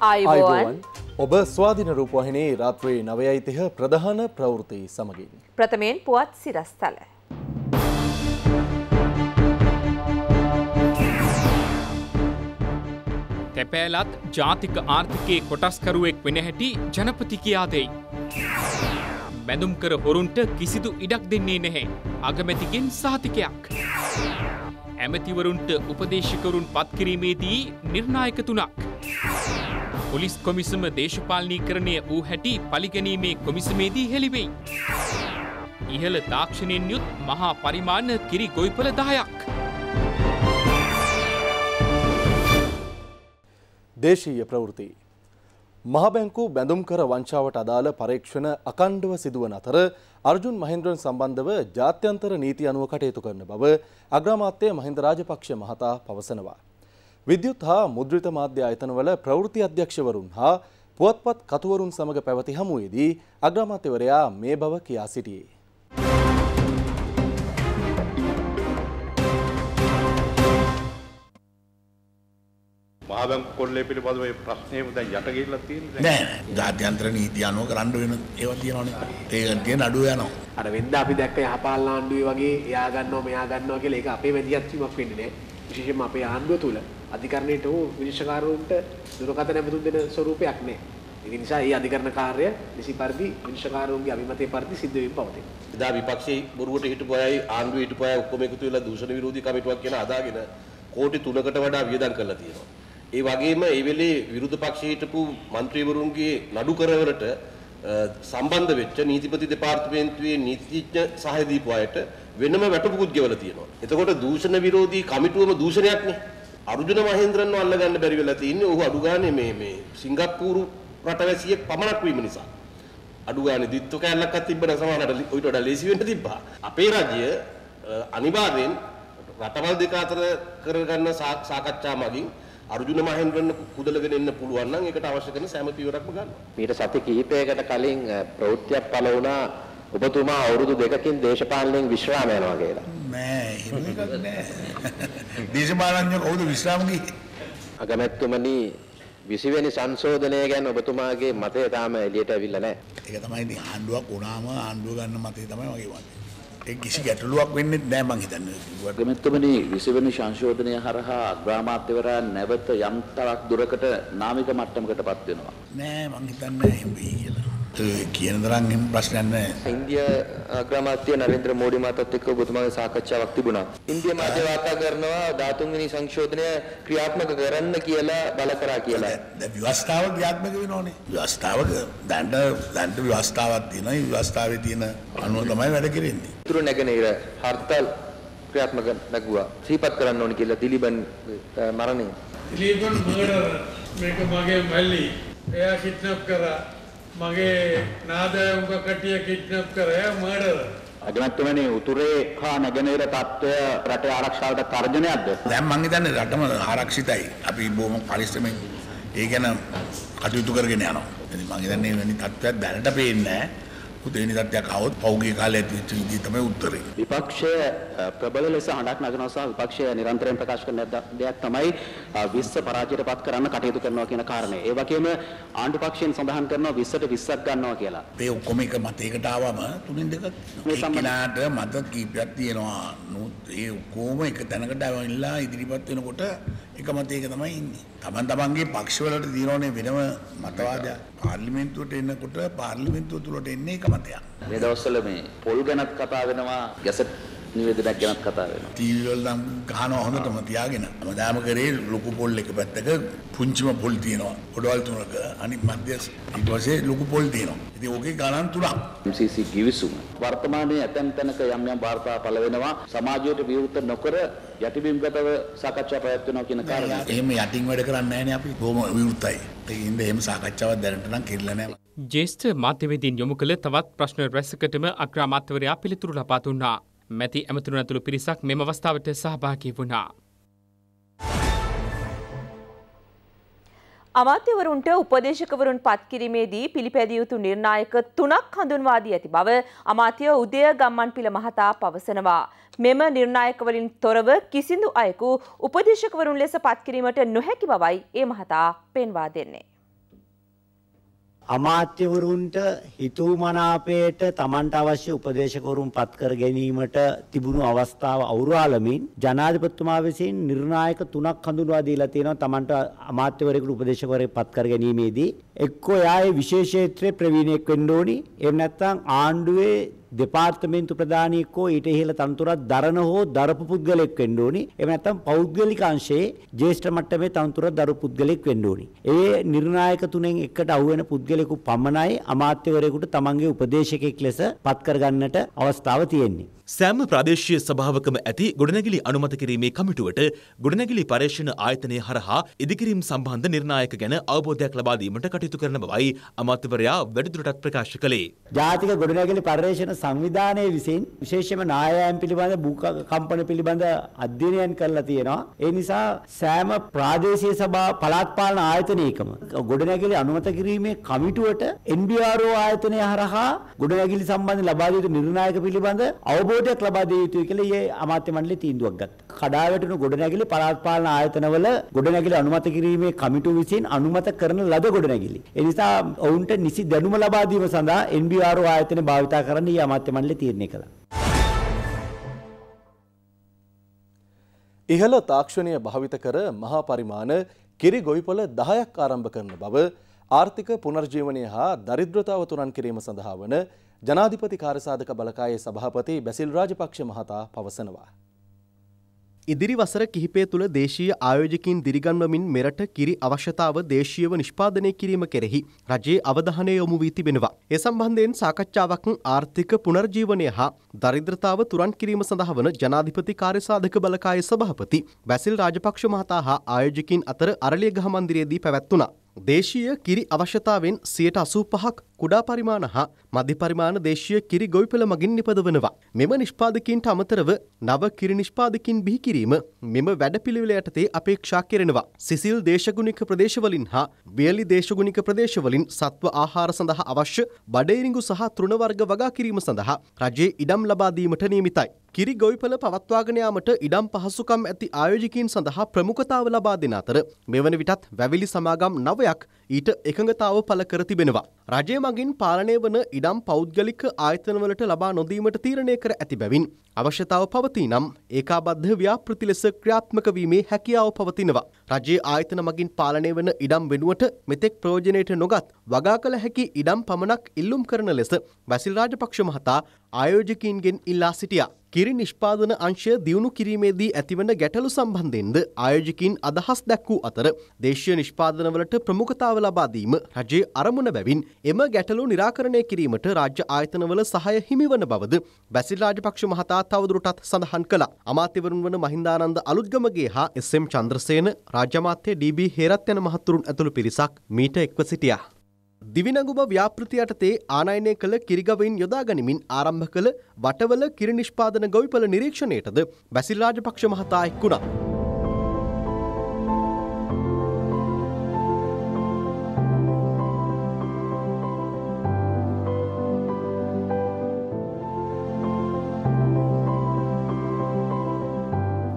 අයිබෝන් ඔබ ස්වාධින රූපවාහිනයේ රාත්‍රයේ නවයයිතිහ ප්‍රධාන ප්‍රවෘති සමගින්. ප්‍රථමයෙන් පුවත් සිරස්තල. තැපෑලත් ජාතික ආර්ථිකයේ කොටස්කරුවෙක් වෙන හැටි ජනපති කියාදෙයි. බැඳුම් කර හොරුන්ට කිසිදු ඉඩක් දෙන්නේ නැහැ අගමැතිගෙන් සාතිකයක්. ඇමතිවරුන්ට උපදේශකරුන් පත්කිරීමේදී නිර්ණායක තුනක්. පොලිස් කොමිසම දේශපාලනීකරණය වූ හැටි පලිගැනීමේ කොමිසමේදී හෙළිවෙයි. ඉහළ තාක්ෂණයෙන් යුත් මහා පරිමාණ කිරි ගොයිපල දායක්. දේශීය ප්‍රවෘති. මහබැංකු බැඳුම් කර වංචාවට අදාළ පරීක්ෂණ අකණ්ඩව සිදුවන අතර අර්ජුන් මහින්ද්‍රන් සම්බන්ධව ජාත්‍යන්තර නීති අනුව කටයුතු කරන බව අග්‍රාමාත්‍ය මහින්ද රාජපක්ෂ මහතා පවසනවා. විද්‍යුත් හා මුද්‍රිත මාධ්‍ය ආයතනවල ප්‍රවෘත්ති අධ්‍යක්ෂවරුන් හා පුවත්පත් කතුවරුන් සමඟ පැවති හමුවේදී අග්‍රාමාත්‍යවරයා මේ බව කියා සිටියේ. මහබැංක කොල්ලේ පිළිබඳව ඒ ප්‍රශ්නේම දැන් යට ගිහිල්ලා තියෙන්නේ නෑ නෑ ජාත්‍යන්තර නීති අනුව කරන්න වෙන ඒවා තියෙනවනේ ඒක තියෙන අඩුව යනවා අර වෙන්ද අපි දැක්ක යහපාලන ආණ්ඩුවේ වගේ එයා ගන්නවා මෙයා ගන්නවා කියලා ඒක අපේ වැදියක්ීමක් වෙන්නේ නෑ විශේෂයෙන්ම අපේ ආණ්ඩුව තුල අධිකරණයට හෝ විනිශ්චයකාරවරුන්ට දුරකථන ඇමතුම් දෙන ස්වරූපයක් නෑ. ඒ නිසා මේ අධිකරණ කාර්ය නිසි පරිදි විනිශ්චයකාරවරුන්ගේ අභිමතය පරිදි සිද්ධ වෙමින් පවතී. එදා විපක්ෂයේ බොරුවට හිටපු අයයි ආණ්ඩුවේ හිටපු අය ඔක්කොම එකතු වෙලා දූෂණ විරෝධී කමිටුවක් කියන අදාගෙන කෝටි 3කට වඩා වියදම් කරලා තියෙනවා. ඒ වගේම ඒ වෙලේ විරුද්ධ පක්ෂයේ හිටපු മന്ത്രിවරුන්ගේ නඩු කරවලට සම්බන්ධ වෙච්ච නීතිපති දෙපාර්තමේන්තුවේ නීතිඥ සහය දීපු අයට වෙනම වැටුපුකුත් ගෙවලා තියෙනවා. එතකොට දූෂණ විරෝධී කමිටුවම දූෂණයක්නේ. අර්ජුන මහේන්ද්‍රන්ව අල්ලගන්න බැරි වෙලා තින්නේ ඔහු අඩු ගානේ මේ මේ සිංගප්පූරු රටවැසියෙක් පමණක් වීම නිසා. අඩු ගානේ දිත්තු කැලලක්වත් තිබ්බන සමහරට ඊට වඩා ලේසි වෙන්න තිබ්බා. අපේ රජය අනිවාර්යෙන් රටවල් දෙක අතර කරගන්න සාකච්ඡා මගින් අර්ජුන මහේන්ද්‍රන්න කුදලගෙන එන්න පුළුවන් නම් ඒකට අවශ්‍ය කරන සෑම පියවරක්ම ගන්නවා. මීට සති කිහිපයකට කලින් ප්‍රවෘත්තියක් පළ වුණා ඔබතුමා අවුරුදු දෙකකින් දේශපාලනයෙන් විශ්‍රාම යනවා කියලා. නෑ එහෙම එකක් නෑ. දේශපාලනඥ කවුද විශ්‍රාම ගියේ? අගමැතිතුමනි 20 වෙනි සංශෝධනය ගැන ඔබතුමාගේ මතය තාම එළියට අවිල්ලා නෑ. ඒක තමයි ඉතින් ආණ්ඩුවක් වුණාම ආණ්ඩුව ගන්න මතය තමයි මගේ වන්නේ. ඒ කිසි ගැටලුවක් වෙන්නේ නෑ මං හිතන්නේ. අගමැතිතුමනි 20 වෙනි සංශෝධනය හරහා අග්‍රාමාත්‍යවරයා නැවත යම් තරක් දුරකට නාමික මට්ටමකටපත් වෙනවා. නෑ මං හිතන්නේ එහෙම වෙයි කියලා. කියන තරම් එහෙම ප්‍රශ්නයක් නැහැ. ඉන්දියා අග්‍රාමාත්‍ය නරේන්ද්‍ර මෝඩි මහතාත් එක්ක ඔබතුමාගේ සාකච්ඡාවක් තිබුණා. ඉන්දියා මාධ්‍ය වාර්තා කරනවා ධාතුන් වෙනි සංශෝධනය ක්‍රියාත්මක කරන්න කියලා බල කරා කියලා. දැන් ව්‍යවස්ථාව ක්‍රියාත්මක වෙනෝනේ. ව්‍යවස්ථාවක දැන්ට දැන්ට ව්‍යවස්ථාවක් තියෙනවා. ඒ ව්‍යවස්ථාවේ තියෙන අනුව තමයි වැඩ කෙරෙන්නේ. උතුරු නැගෙනහිර හර්තල් ක්‍රියාත්මක නැගුවා. සිහිපත් කරන්න ඕනේ කියලා දිලිබන් මරණය. දිලිබන් මර්ඩර් මේක මගේ මල්ලි එයා කිඩ්නැප් කරා මගේ නාදය උඟ කටිය කිඩ්නැප් කරය මර්ඩර්. අගමැතිවනි උතුරේ හා නැගෙනහිර තත්ත්වය රටේ ආරක්ෂාවට තර්ජනයක්ද? දැන් මං හිතන්නේ රටම ආරක්ෂිතයි. අපි බොහොම පරිස්සමෙන් ඒ ගැන කටයුතු කරගෙන යනවා. ඉතින් මං හිතන්නේ මේ තත්ත්වයක් දැනට පේන්නේ නැහැ. උදේනි තත්යක් આવොත් පෞගේ කාලේ ඇතිවෙච්ච විදිහ තමයි උත්තරේ. විපක්ෂය ප්‍රබල ලෙස හඬක් නගනවා සහ විපක්ෂය නිරන්තරයෙන් ප්‍රකාශ කරන දෙයක් තමයි 20 පරාජයට පත් කරන්න කටයුතු කරනවා කියන කාරණය. ඒ වගේම ආණ්ඩු පක්ෂයෙන් සඳහන් කරනවා 20ට 20ක් ගන්නවා කියලා. මේ ඔක්කොම එක මතයකට ආවම තුنين දෙක ඒකලාට මත කීපයක් තියෙනවා. ඒ ඔක්කොම එක තැනකට ආවilla ඉදිරිපත් වෙනකොට එක මතයක තමයි ඉන්නේ. තමන් තමන්ගේ පක්ෂවලට තියෙනෝනේ වෙනම මතවාද පාර්ලිමේන්තුවට එනකොට පාර්ලිමේන්තුව තුලට එන්නේ එක මතයක්. මේ දවස්වල මේ පොල් ගැනත් කතා වෙනවා ගැසට් නිවේදනයක් ගැනත් කතා වෙනවා. ටීවී වල නම් ගහනවා හොඳටම තියාගෙන. හැමදාම කරේ ලොකු පොල් එක පැත්තක පුංචිම පොල් තියෙනවා. පොඩවල් තුනක අනිත් මැදස් ඊට පස්සේ ලොකු පොල් තියෙනවා. ඉතින් ඕකේ ගණන් තුනක්. MCC ගිවිසුම. වර්තමානයේ ඇතැම් තැනක යම් යම් වාර්තා පළ වෙනවා සමාජයට විරුද්ධ නොකර යටිබිම්ගතව සාකච්ඡා පැවැත්වෙනවා කියන කාරණා. එහෙම යටින් වැඩ කරන්නේ නැහැ නේ අපි. බොහොම විරුද්ධයි. ඒ හින්දා එහෙම සාකච්ඡාවක් දැනට නම් කෙරෙලා නැහැ. ජේෂ්ඨ මාධ්‍යවේදීන් යොමු කළ තවත් ප්‍රශ්න රැසකටම අග්‍රාමාත්‍යවරයා පිළිතුරු ලබා දුන්නා. මැති ඇමතුරන් ඇතුළු පිරිසක් මෙම අවස්ථාවට සහභාගී වුණා. අමාත්‍යවරුන්ට උපදේශකවරුන් පත්කිරීමේදී පිළිපැදිය යුතු නිර්ණායක තුනක් හඳුන්වා දී ඇති බව අමාත්‍ය උදය ගම්මන්පිල මහතා පවසනවා. මෙම නිර්ණායකවලින් තොරව කිසිදු අයෙකු උපදේශකවරුන් ලෙස පත්කිරීමට නොහැකි බවයි ඒ මහතා පෙන්වා දෙන්නේ. අමාත්‍යවරුන්ට හිතූමනාපයට තමන්ට අවශ්‍ය උපදේශකවරුන් පත් කර ගැනීමට තිබුණු අවස්ථාව අවුරාලමින් ජනාධිපතිතුමා විසින් නිර්ණායක තුනක් හඳුන්වා දීලා තියෙනවා තමන්ට අමාත්‍යවරයෙකුට උපදේශකවරයෙක් පත් කර ගැනීමේදී එක්කෝ එයාගේ විශේෂ ක්ෂේත්‍රයේ ප්‍රවීණයෙක් වෙන්න ඕනි එහෙම නැත්නම් ආණ්ඩුවේ දෙපාර්තමේන්තු ප්‍රධානීකෝ ඊට ඉහළ තනතුරක් දරන හෝ දරපු පුද්ගලෙක් වෙන්න ඕනි. එහෙම නැත්නම් පෞද්ගලික අංශයේ ජ්‍යෙෂ්ඨ මට්ටමේ තනතුරක් දරපු පුද්ගලෙක් වෙන්න ඕනි. ඒ නිර්ණායක තුනෙන් එකට අහු වෙන පුද්ගලෙකු පමණයි අමාත්‍යවරයෙකුට තමන්ගේ උපදේශකෙක් ලෙස පත් කරගන්නට අවස්ථාව තියෙන්නේ. සෑම ප්‍රදේශීය සභාවකම ඇති ගොඩනැගිලි අනුමත කිරීමේ කමිටුවට ගොඩනැගිලි පර්යේෂණ ආයතනය හරහා ඉදිකිරීම් සම්බන්ධ නිර්ණායක ගැන අවබෝධයක් ලබා දීමට කටයුතු කරන බවයි අමාත්‍යවරයා වැඩිදුරටත් ප්‍රකාශ කළේ. ජාතික ගොඩනැගිලි පර්යේෂණ සංවිධානයේ විසින් විශේෂයෙන්ම නායයන් පිළිබඳ කම්පන පිළිබඳ අධ්‍යයනයන් කරලා තියෙනවා. ඒ නිසා සෑම ප්‍රාදේශීය සභා පළාත් පාලන ආයතනයකම ගොඩනැගිලි අනුමත කිරීමේ කමිටුවට NBRO ආයතනය හරහා ගොඩනැගිලි සම්බන්ධ ලබා දිය යුතු නිර්ණායක පිළිබඳ අවබෝධයක් ලබා දිය යුතුයි කියලා ඊයේ අමාත්‍ය මණ්ඩලය තීන්දුවක් ගත්තා. කඩා වැටුණු ගොඩනැගිලි පළාත් පාලන ආයතනවල ගොඩනැගිලි අනුමත කිරීමේ කමිටුව විසින් අනුමත කරන ලද ගොඩනැගිලි. ඒ නිසා ඔවුන්ට නිසි දැනුම ලබා දීම සඳහා NBRO ආයතනය භාවිතා කරන්න ඊයේ අමාත්‍ය මණ්ඩලය තීරණය කළා. ඉහළ තාක්ෂණය භාවිත කර මහා පරිමාණ කිරි ගොවිපළ 10ක් ආරම්භ කරන බව ආර්ථික පුනර්ජීවනය හා දරිද්‍රතාව තුරන් කිරීම සඳහා වන ජනාධිපති කාර්යසාධක බලකායේ සභාපති බැසිල් රාජපක්ෂ මහතා පවසනවා. ඉදිරි වසර කිහිපය තුළ දේශීය ආයෝජකින් දිරිගන්වමින් මෙරට කිරි අවශ්‍යතාව දේශීයව නිෂ්පාදනය කිරීම කෙරෙහි රජයේ අවධානය යොමු වී තිබෙනවා. ඒ සම්බන්ධයෙන් සාකච්ඡාවක් ආර්ථික පුනර්ජීවනය හා දරිද්‍රතාව තුරන් කිරීම සඳහා වන ජනාධිපති කාර්යසාධක බලකායේ සභාපති බැසිල් රාජපක්ෂ මහතා හා ආයෝජකින් අතර අරලියගහ මන්දිරයේදී පැවැත්වුණා. දේශීය කිරි අවශ්‍යතාවෙන් සියයට අසූ පහක් කුඩා පරිමාණ හා මධ්‍ය පරිමාණ දේශීය කිරි ගොවිපළ මගින් නිපදවනවා. මෙම නිෂ්පාදකින්ට අමතරව නව කිරි නිෂ්පාදකින් බිහි කිරීම මෙම වැඩපිළිවෙල යටතේ අපේක්ෂා කෙරෙනවා. සිසිල් දේශගුණික ප්‍රදේශවලින් හා වියලි දේශගුණික ප්‍රදේශවලින් සත්ව ආහාර සඳහා අවශ්‍ය බඩේරිඟු සහ තෘණ වර්ග වගා කිරීම සඳහා රජයේ ඉඩම් ලබා දීමට නියමිතයි. කිරි ගොවිපල පවත්වාගෙන යාමට ඉඩම් පහසුකම් ඇති ආයෝජකයින් සඳහා ප්‍රමුඛතාව ලබා දෙන අතර මෙවන විටත් වැවිලි සමාගම් නවයක් ඊට එකඟතාව පළ කර තිබෙනවා. රජය මගින් පාලනය වන ඉඩම් පෞද්ගලික ආයතනවලට ලබා නොදීමට තීරණය කර ඇති බැවින් අවශ්‍යතාව පවතී නම් ඒකාබද්ධ ව්‍යාපෘති ලෙස ක්‍රියාත්මක වීමේ හැකියාව පවතිනවා. රජයේ ආයතන මගින් පාලනය වන ඉඩම් වෙනුවට මෙතෙක් ප්‍රයෝජනයට නොගත් වගා කළ හැකි ඉඩම් පමණක් ඉල්ලුම් කරන ලෙස වැසිල් රාජපක්ෂ මහතා ආයෝජකයින්ගෙන් ඉල්ලා සිටියා. කිරි නිෂ්පාදන අංශය දියුණු කිරීමේදී ඇතිවන ගැටලු සම්බන්ධයෙන්ද ආයෝජකින් අදහස් දැක්වූ අතර දේශීය නිෂ්පාදනවලට ප්‍රමුඛතාව ලබා දීම රජයේ අරමුණ බැවින් එම ගැටලු निराකරණය කිරීමට රාජ්‍ය ආයතනවල සහාය හිමිවන බවද බැසිල් රාජපක්ෂ මහතා තවදුරටත් සඳහන් කළා. අමාත්‍යවරුන් වන මහින්දානන්ද අලුත්ගමගේ හා එස්.එම්. චන්ද්‍රසේන රාජ්‍ය අමාත්‍ය ඩී.බී. හේරත් යන මහතුරුන් ඇතුළු පිරිසක් මීට එක්ව සිටියා. දිවිනගුම ව්‍යාපෘතියට තේ ආනයනය කළ කිරිගවයින් යොදා ගනිමින් ආරම්භ කළ වටවල කිරි නිෂ්පාදන ගොවිපල නිරීක්ෂණයටද බැසිල් රාජපක්ෂ මහතා එක් වුණා.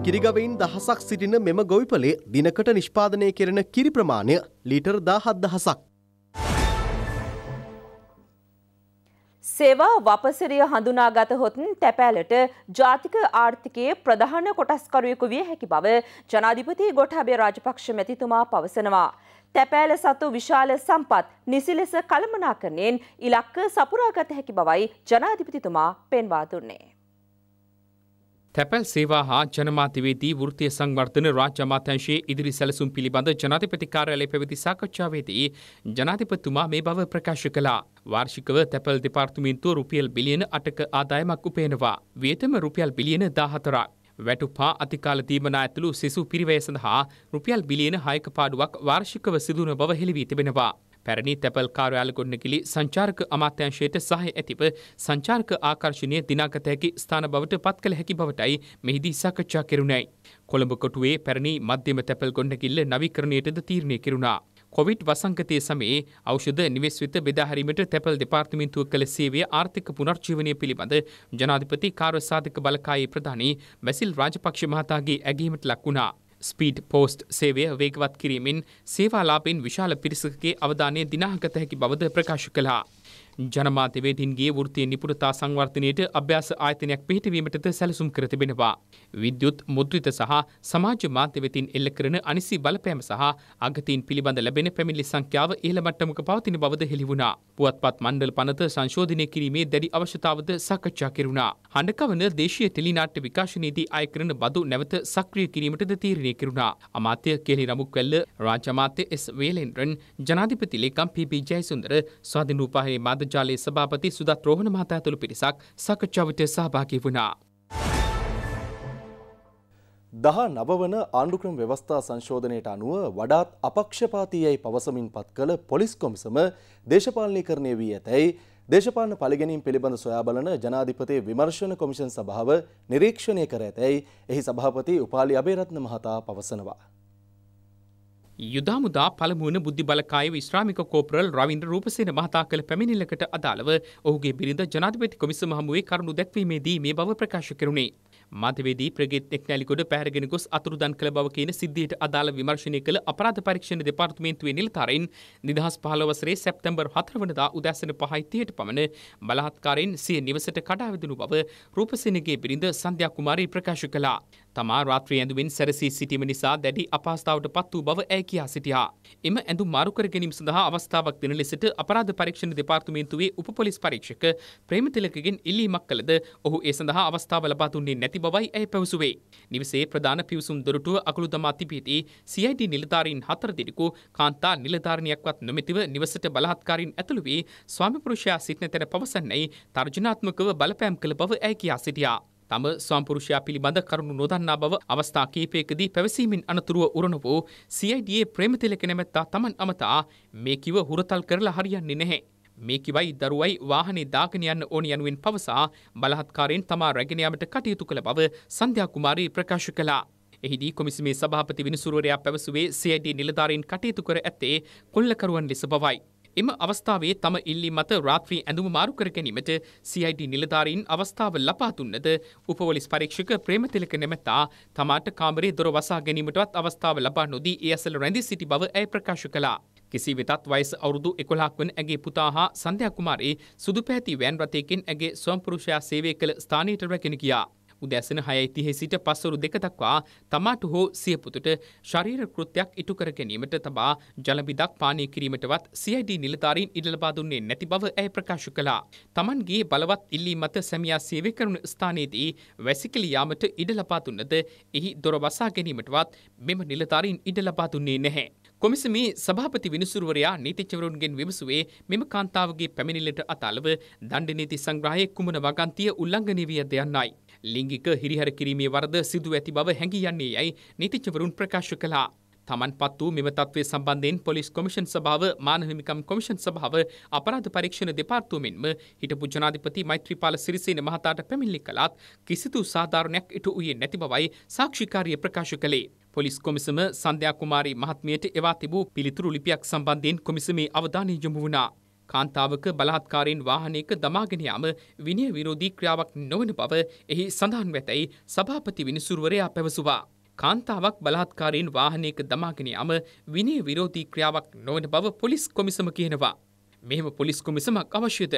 කිරිගවයින් දහසක් සිටින මෙම ගොවිපලේ දිනකට නිෂ්පාදනය කෙරෙන කිරි ප්‍රමාණය ලීටර් දා හත් දහසක්. සේවා වපසරිය හඳුනාගත හොත්න් තැපෑලට ජාතික ආර්ථිකයේ ප්‍රධාන කොටස්කරුවෙකු විය හැකි බව ජනාධිපති ගොටහබේ රාජපක්ෂ මැතිතුමා පවසනවා. තැපෑල සතු විශාල සම්පත් නිසි ලෙස කළමනාකරණයෙන් ඉලක්ක සපුරාගත හැකි බවයි ජනාධිපතිතුමා පෙන්වා දුන්නේ. තැපැල් සේවා හා ජනමාතිවේදී වෘතිය සංවර්ධන රාජ්‍ය අමාත්‍යංශයේ ඉදිරි සැලසුම් පිළිබඳ ජනාධිපති කාර්යාලය පැවති සාකච්ඡාවේදී ජනාධිපතිතුමා මේ බව ප්‍රකාශ කළා. වාර්ෂිකව තැපැල් දෙපාර්තමේන්තුව රුපියල් බිලියන 8ක ආදායමක් උපයනවා. වියතම රුපියල් බිලියන 14ක්. වැටුපා අතිකාල දීමනා ඇතුළු සිසු පිරිවැය සඳහා රුපියල් බිලියන 6ක පාඩුවක් වාර්ෂිකව සිදුවන බව හෙළි වී තිබෙනවා. පැරණි තැපල් කාර්යාල ගොඩනැගිලි සංචාරක අමාත්‍යංශයට සහය ඇතිව සංචාරක ආකර්ෂණය දිනාගත හැකි ස්ථාන බවට පත් කළ හැකි බවටයි මෙහිදී සාකච්ඡා කෙරුණයි. කොළඹ කොටුවේ පැරණි මධ්‍යම තැපල් ගොඩනැගිල්ල නවීකරණයටද තීරණය කෙරුණා. කොවිඩ් වසංගතය සමයේ ඖෂධ නිවෙස් වෙත බෙදා හැරීමට තැපල් දෙපාර්තමේන්තුව කළ සේවය ආර්ථික පුනර්ජීවනය පිළිබඳ ජනාධිපති කාර්ය සාධක බලකායේ ප්‍රධානී බැසිල් රාජපක්ෂ මහතාගේ ඇගීමට ලක් වුණා. ස්පීඩ් පෝස්ට් සේවය වේගවත් කිරීමෙන් සේවාලාපෙන් විශාල පිරිසකගේ අවධානය දිනාගත හැකි බවද ප්‍රකාශ කළා. ජනමාතවේටින්ගේ වෘතිය නිපුරතා සංවර්ධනයට අභ්‍යාස ආයතනයක් පිහිටවීමටද සැලසුම් කර තිබෙනවා. විද්‍යුත් මුද්‍රිත සහ සමාජ මාධ්‍යවෙතින් එල්ල කරන අනිසි බලපෑම සහ අගතීන් පිළිබඳ ලැබෙන පැමිණිලි සංඛ්‍යාව ඉහළ මට්ටමක පවතින බවද හෙළි වුණා. පුවත්පත් මණ්ඩල පනත සංශෝධනය කිරීමේ දැඩි අවශ්‍යතාවද සාකච්ඡා කෙරුණා. හඬකවන දේශීය ටෙලිනාට්‍ය විකාශනයේදී අය කරන බදු නැවත සක්‍රිය කිරීමටද තීරණය කෙරුණා. අමාත්‍ය කෙලි රමුක්වැල්ල රාජ්‍ය අමාත්‍ය එස් වේලෙන්ද්‍රන් ජනාධිපති ලේකම් පී.පී. ජයසුන්දර ස්වාධින රූපවාහිනී මාධ්‍ය අන්තර්ජාලයේ සභාපති සුදත් රෝහණ මහතා ඇතුළු පිරිසක් සාකච්ඡාවට සහභාගී වුණා. දහ නවවන ආණ්ඩුක්‍රම ව්‍යවස්ථා සංශෝධනයට අනුව වඩාත් අපක්ෂපාතී යැයි පවසමින් පත් කළ පොලිස් කොමිසම දේශපාලනීකරණය වී ඇතැයි දේශපාලන පළගැනීම් පිළිබඳ සොයා බලන ජනාධිපති විමර්ශන කොමිෂන් සභාව නිරීක්ෂණය කර ඇතැයි එහි සභාපති උපාලි අබේරත්න මහතා පවසනවා. යුදාමුදා පළමුුවන බුද්ධි බලකාය විශ්‍රාමික කෝපරල් රවින්ද්‍ර රූපසේන මහතා කළ පැමිණිල්ලකට අදාළව ඔහුගේ බිරිඳ ජනාධිපති කොමිස මහමුවේ කරුණු දැක්වීමේදී මේ බව ප්‍රකාශ කෙරුණේ. මතවේදී ප්‍රගෙත් එක්නැලිකොඩ පැහැරගෙන ගොස් අතුරුදන් කළ බව කියන සිද්ධියට අදාළ විමර්ශනය කළ අපරාධ පරීක්ෂණ දෙපාර්තමේන්තුවේ නිලධාරීන් නිදහස් 15 වසරේ සැප්තැම්බර් 4 වනදා උදෑසන 5:30ට පමණ බලහත්කාරයෙන් සිය නිවසට කඩා වැදුණු බව රූපසිනගේ බිරිඳ සන්ධ්‍යා කුමාරී ප්‍රකාශ කළා. තමා රාත්‍රී ඇඳුමින් සැරසී සිටීම නිසා දැඩි අපහසුතාවට පත් වූ බව ඇය කියා සිටියා. එම ඇඳුම් මාරු කර ගැනීම සඳහා අවස්ථාවක් දෙන ලෙසට අපරාධ පරීක්ෂණ දෙපාර්තමේන්තුවේ උප පොලිස් පරීක්ෂක ප්‍රේමතිලකගෙන් ඉල්ලීමක් කළද ඔහු ඒ සඳහා අවස්ථාව ලබා දුන්නේ නැති බවයි ඇය පැවසුවේ. නිවසේ ප්‍රධාන පිවිසුම් දොරටුව අකුළු දමා තිබීදී CID නිලධාරීන් හතර දෙනෙකු කාන්තා නිලධාරිණියක්වත් නොමැතිව නිවසට බලහත්කාරීන් ඇතුළු වී ස්වාමිපුරුෂයා සිටින තැන පවසන්නේ තර්ජනාත්මකව බලපෑම් කළ බව ඇය කියා සිටියා. තම ස්වාම්පුරුෂයා පිළිබඳ කරුණු නොදන්නා බව අවස්ථා කීපයකදී පැවසීමෙන් අනතුරුව උරණ වූ CIDA ප්‍රේමතිලක නැමැත්තා තමන් අමතා මේ කිව හුරතල් කරලා හරියන්නේ නැහැ. මේ කිවයි දරුවයි වාහනේ දාගෙන යන්න ඕනි යනුවෙන් පවසා බලහත්කාරයෙන් තමා රැගෙන යාමට කටයුතු කළ බව සන්ධ්‍යා කුමාරී ප්‍රකාශ කළා. එහිදී කොමිසමේ සභාපති විනිසුරුවරයා පැවසුවේ CID නිලධාරීන් කටයුතු කර ඇත්තේ කොල්ලකරුවන් ලෙස බවයි. එම අවස්ථාවේ තම ඉල්ලි මත රාත්‍රී ඇඳුම මාරු කර ගැනීමට CID නිලධාරීන් අවස්ථාව ලබා දුන්නද උපවලිස් පරීක්ෂක ප්‍රේමතිලක නැමැතා තමාට කාමරේ දොර වසා ගැනීමටවත් අවස්ථාව ලබා නොදී ඒ අසල රැඳී සිටි බව ඇය ප්‍රකාශ කළා. කෙසි වෙතත් වයස අවුරුදු එකොළහක් වන ඇගේ පුතා හා සන්ධ්‍යා කුමාරී සුදු පැහැති වෑන් රථයකින් ඇගේ ස්වම්පුරුෂයා සේවය කළ ස්ථානයට රැගෙන ගියා. උදැසන හයයි තිහෙ සිට පස්වරු දෙක දක්වා තමාට හෝ සියපුතුට ශරීර කෘත්‍යයක් ඉටු කර ගැනීමට තබා ජලබිදක් පානය කිරීමටවත් CID නිලධාරීන් ඉඩ ලබා දුන්නේ නැති බව ඇය ප්‍රකාශ කළා. Tamanගේ බලවත් ඉල්ලී මත සැමියා සේවය කරන ස්ථානයේදී වැසිකිලි යාමට ඉඩ ලබා දුන්නද එහි දොර වසා ගැනීමටවත් මෙම නිලධාරීන් ඉඩ ලබා දුන්නේ නැහැ. කොමිසමේ සභාපති විනිසුරුවරයා නීතිචවරුන්ගෙන් විමසුවේ මෙම කාන්තාවගේ පැමිණිල්ලට අතලව දණ්ඩ නීති සංග්‍රහයේ කුමන වගන්තිය උල්ලංඝනය වියද යන්නයි. ලිංගික හිරිහැර කිරීමේ වරද සිදු ඇති බව හැඟියන්නේ යයි නීතිචවරුන් ප්‍රකාශ කළා. තමන් පත් වූ මෙම තත්ත්වය සම්බන්ධයෙන් පොලිස් කොමිෂන් සභාව මානව හිමිකම් කොමිෂන් සභාව අපරාධ පරීක්ෂණ දෙපාර්තමේන්තුවෙන්ම හිටපු ජනාධිපති මෛත්‍රීපාල සිරිසේන මහතාට පැමිණිලි කළත් කිසිදු සාධාරණයක් ඉටු වූයේ නැති බවයි සාක්ෂිකාරිය ප්‍රකාශ කළේ. පොලිස් කොමිසම සන්ධ්‍යා කුමාරී මහත්මියට එවා තිබූ පිළිතුරු ලිපියක් සම්බන්ධයෙන් කොමිසමේ අවධානය යොමු වුණා. කාන්තාවක බලාත්කාරයෙන් වාහනයක දමාගෙන යාම විනය විරෝධී ක්‍රියාවක් නොවන බව එහි සඳහන් වෙතයි සභාපති විනිසුරුවරයා පැවසුවා. කාන්තාවක් බලාත්කාරයෙන් වාහනයක දමාගෙන යම විනය විරෝධී ක්‍රියාවක් නොවන බව පොලිස් කොමිසම කියනවා. මෙහෙම පොලිස් කොමිසමක් අවශ්‍යද?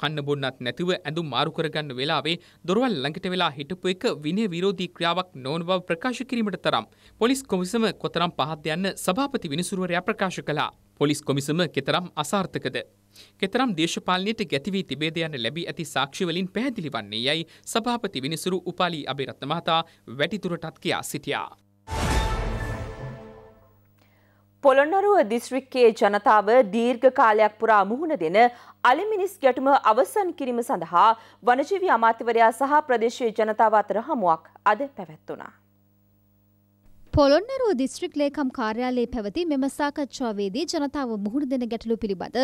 කන්න බොන්නත් නැතිව ඇඳුම් මාරු කරගන්න වෙලාවේ දොරවල් ළඟට වෙලා හිටපු එක විනය විරෝධී ක්‍රියාවක් නොවන බව ප්‍රකාශ කිරීමට තරම් පොලිස් කොමිසම කොතරම් පහත් යන්න සභාපති විනිසුරුවරයා ප්‍රකාශ කළා. පොලිස් කොමිසම කෙතරම් අසාර්ථකද? කෙතරම් දේශපාලනයට ගැතිවී තිබේද යන ලැබී ඇති සාක්ෂිවලින් පැහැදිලි වන්නේ යයි සභාපති විනිසුරු උපාලි අබේරත්න මහතා වැඩිදුරටත් කියා සිටියා. පොළොන්නරුව දිස්ත්‍රික්කයේ ජනතාව දීර්ඝ කාලයක් පුරා මුහුණ දෙන අලිමිනිස් ගැටුම අවසන් කිරීම සඳහා වනජීවි අමාත්‍යවරයා සහ ප්‍රදේශයේ ජනතාව අතර හමුවක් අද පැවැත්වුණා. පොළොන්නරුව දිස්ත්‍රික් ලේකම් කාර්යාලයේ පැවති මෙම සාකච්ඡාවේදී ජනතාව මුහුණ දෙන ගැටලු පිළිබඳ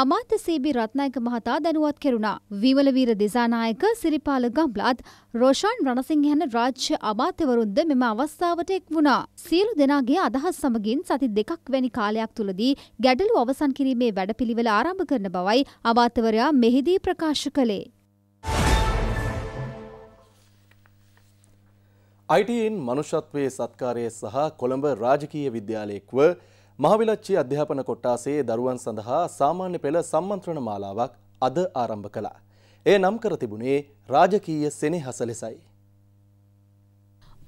අමාත්‍ය සීබී රත්නායක මහතා දැනුවත් කෙරුණා. විමලවීර දිසානායක සිරිපාල ගම්ලත් රෝෂාන් රණසිංහයන් රාජ්‍ය අමාත්‍යවරුන්ද මෙම අවස්ථාවට එක් වුණා. සියලු දෙනාගේ අදහස් සමගින් සති දෙකක් වැනි කාලයක් තුලදී ගැටලු අවසන් කිරීමේ වැඩපිළිවෙල ආරම්භ කරන බවයි අමාත්‍යවරයා මෙහිදී ප්‍රකාශ කළේ. අයිටන් මනුෂත්වයේ සත්කාරය සහ කොළඹ රාජකීය විද්‍යාලයෙක්ව මහවිලච්චි අධ්‍යාපන කොට්ටාසේ දරුවන් සඳහා සාමාන්‍ය පෙළ සම්මන්ත්‍රණ මාලාවක් අද ආරම්භ කළා. එය නම් කර තිබුණේ රාජකීය සෙනෙහස ලෙසයි.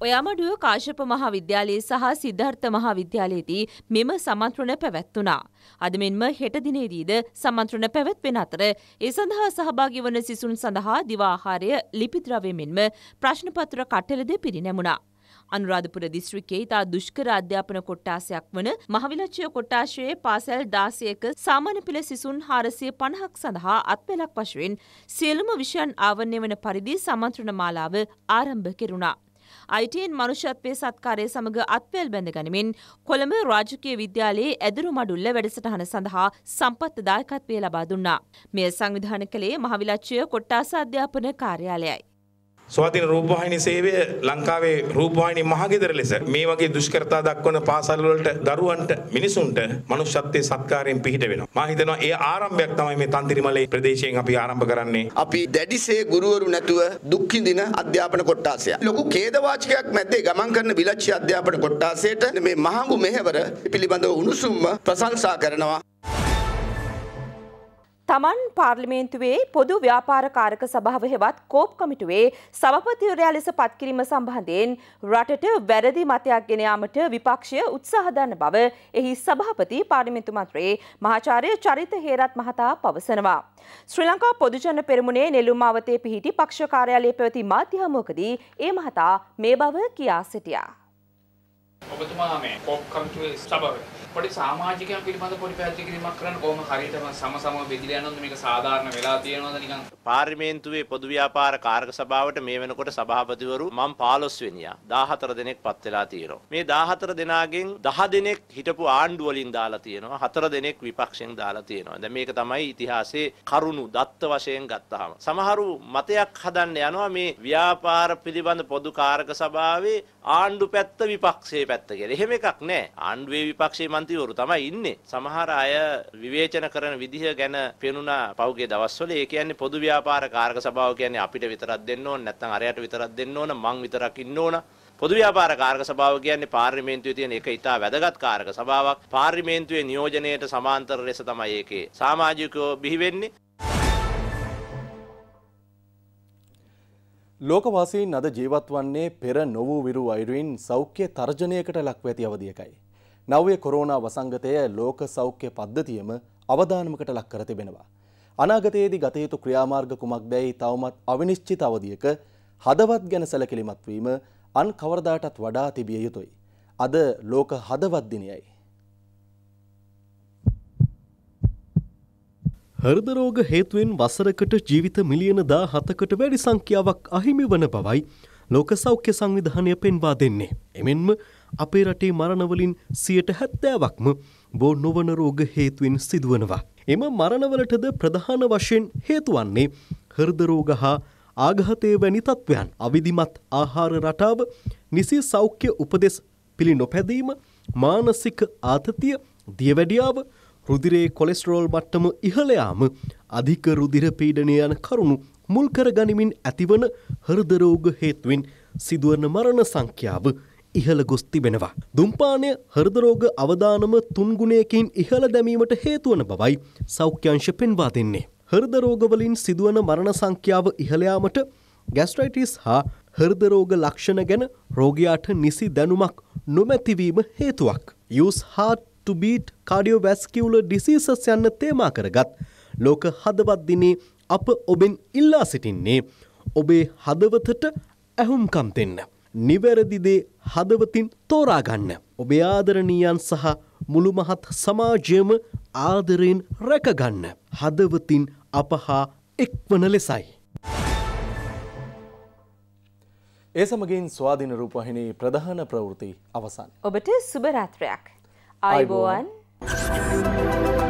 ඔයාමඩුව කාශප මහාවිද්‍යාලයේ සහ සිද්ධර්ථ මහාවිද්‍යාලයේදී මෙම සමන්ත්‍රණ පැවැත්වනා. අද මෙන්ම හෙටදිනේදීද සමන්ත්‍රණ පැවැත්වෙන අතර ඒ සඳහා සහභාගි වන සිසුන් සඳහා දිවාහාරය ලිපිද්‍රවය මෙන්ම ප්‍රශ්නපත්‍ර කට්ටලද පිරිනැමුණා. අනුරාධපුර දිස්ත්‍රිකයේ ඉතා දුෂ්කර අධ්‍යාපන කොට්ටාසයක් වන මහවිලච්චය කොට්ටාශයේ පාසැල් දාසයක සාමාන්‍ය පෙළ සිසුන් හාරසිය පණහක් සඳහා අත්වැලක් වශයෙන් සියලුම විෂයන් ආවරණය වන පරිදි සමන්ත්‍රණ මාලාව ආරම්භ කෙරුණා. අයිටයෙන් මනුෂ්‍යත්වය සත්කාරය සමඟ අත්පෙල් බැඳ ගනිමින් කොළඹ රාජකය විද්‍යාලයේ ඇදරු මඩුල්ල වැඩසටහන සඳහා සම්පත්ත දායකත්වය ලබා දුන්නා. මෙය සංවිධාන කළේ මහවිලච්චය කොට්ටාස අධ්‍යාපන කාර්යාලයයි. ස්වාධීන රූපවාහිනී සේවය ලංකාවේ රූපවාහිනී මහගෙදර ලෙස මේ වගේ දුෂ්කරතා දක්වන පාසල් වලට දරුවන්ට මිනිසුන්ට මනුෂ්‍යත්වයේ සත්කාරයෙන් පිහිට වෙනවා. මම හිතනවා ඒ ආරම්භයක් තමයි මේ තන්තිරිමලේ ප්‍රදේශයෙන් අපි ආරම්භ කරන්නේ. අපි දැඩිසේ ගුරුවරු නැතුව දුක් විඳින අධ්‍යාපන කොට්ටාසය. ලොකු ඛේදවාචකයක් මැද්දේ ගමන් කරන විලක්ෂ්‍ය අධ්‍යාපන කොට්ටාසයට මේ මහඟු මෙහෙවර පිළිබඳව උණුසුම්ම ප්‍රශංසා කරනවා. තමන් පාර්ලිමේන්තුවේ පොදු ව්‍යාපාරකාරක සභාව හෙවත් කෝප් කමිටුවේ සභපතිවරයා ලෙස පත්කිරීම සම්බන්ධයෙන් රටට වැරදි මතයක් ගෙන යාමට විපක්ෂය උත්සාහ දන්න බව එහි සභාපති පාර්ලිමේන්තු මන්ත්‍රී මහාචාර්ය චරිත හේරත් මහතා පවසනවා. ශ්‍රී ලංකා පොදුජන පෙරමුණේ නෙළුම් මාවතේ පිහිටි පක්ෂ කාර්යාලයේ පැවති මාධ්‍ය හමුවකදී ඒ මහතා මේ බව කියා සිටියා. ඔබතුමා මේ කෝප් කමිටුවේ සභාවේ පොඩි සමාජිකයන් පිළිබඳ පොඩි පැහැදිලිකිරීමක් කරන්න කොහොම හරියටම සමසම බෙදිලා යනවද මේක සාධාරණ වෙලා තියෙනවද නිකන් පාර්ලිමේන්තුවේ පොදු ව්‍යාපාර කාර්ක සභාවට මේ වෙනකොට සභාපතිවරු මම 15 වෙනියා 14 දෙනෙක් පත් වෙලා තියෙනවා මේ 14 දෙනාගෙන් 10 දෙනෙක් හිටපු ආණ්ඩු වලින් දාලා තියෙනවා 4 දෙනෙක් විපක්ෂයෙන් දාලා තියෙනවා දැන් මේක තමයි ඉතිහාසයේ කරුණු දත්ත වශයෙන් ගත්තාම සමහරු මතයක් හදන්න යනවා මේ ව්‍යාපාර පිළිබඳ පොදු කාර්ක සභාවේ ආණ්ඩු පැත්ත විපක්ෂයේ පැත්ත කියලා. එහෙම එකක් නැහැ. ආණ්ඩුවේ විපක්ෂයේ මන්ත්‍රීවරු තමයි ඉන්නේ. සමහර අය විවේචන කරන විදිහ ගැන පෙනුණා පහුගිය දවස්වල. ඒ කියන්නේ පොදු ව්‍යාපාර කාරක සභාව කියන්නේ අපිට විතරක් දෙන්න ඕන නැත්නම් අරයට විතරක් දෙන්න ඕන මං විතරක් ඉන්න ඕන. පොදු ව්‍යාපාර කාරක සභාව කියන්නේ පාර්ලිමේන්තුවේ තියෙන එක ඉතා වැදගත් කාරක සභාවක්. පාර්ලිමේන්තුවේ නියෝජනයට සමාන්තර ලෙස තමයි ඒකේ සමාජිකයෝ බිහි වෙන්නේ. ලෝකවාසීන් අද ජීවත් වන්නේ පෙර නොවූ විරු අයුරින් සෞඛ්‍ය තර්ජනයකට ලක්ව ඇති අවධියකයි. නව්‍ය කොරෝනා වසංගතය ලෝක සෞඛ්‍ය පද්ධතියම අවධානමකට ලක් කර තිබෙනවා. අනාගතයේදී ගතයුතු ක්‍රියාමාර්ග කුමක් දැයි තවමත් අවිනිශ්චිත අවධියක හදවත් ගැන සැලකිලිමත් වීම අන් කවරදාටත් වඩා තිබිය යුතුයි. අද ලෝක හදවත් දිනයයි. හෘදරෝග හේතුවෙන් වසරකට ජීවිත මිලියන දා හතකට වැඩි සංඛ්‍යාවක් අහිමි වන බවයි ලෝක සෞඛ්‍ය සංවිධානය පෙන්වා දෙන්නේ. එමෙන්ම අපේ රටේ මරණවලින් සියට හැත්තෑවක්ම බෝ නොවන රෝග හේතුවෙන් සිදුවනවා. එම මරණවලටද ප්‍රධාන වශයෙන් හේතුවන්නේ හෘදරෝග හා ආඝාතය වැනි තත්ත්වයන් අවිධිමත් ආහාර රටාව නිසි සෞඛ්‍ය උපදෙස් පිළි නොපැදීම මානසික ආතතිය දියවැඩියාව රුදිරේ කොලෙස්ටරෝල් මට්ටම ඉහළයාම අධික රුදිර පීඩනය යන කරුණු මුල් කර ගනිමින් ඇතිවන හෘදරෝග හේතුවෙන් සිදුවන මරණ සංඛ්‍යාව ඉහළ ගොස් තිබෙනවා. දුම්පානය හෘදරෝග අවදානම තුන්ගුණයකින් ඉහළ දැමීමට හේතුවන බවයි සෞඛ්‍යංශ පෙන්වා දෙන්නේ. හෘදරෝගවලින් සිදුවන මරණ සංඛ්‍යාව ඉහළයාමට ගැස්ට්‍රයිටිස් හා හෘදරෝග ලක්ෂණ ගැන රෝගයාට නිසි දැනුමක් නොමැතිවීම හේතුවක්. Yes heart to beat cardiovascular diseases යන්න තේමා කරගත් ලෝක හදවත් දිනේ අප ඔබෙන් ඉල්ලා සිටින්නේ ඔබේ හදවතට ඇහුම්කම් දෙන්න. නිවැරදි දේ හදවතින් තෝරා ගන්න. ඔබේ ආදරණීයන් සහ මුළු මහත් සමාජයම ආදරයෙන් රැකගන්න. හදවතින් අපහා එක්වන ලෙසයි. ඒ සමගින් ස්වාධීන රූපහිනී ප්‍රධාන ප්‍රවෘති අවසන්. ඔබට සුභරාත්‍රයක්. අයිබෝවන්. Thank you.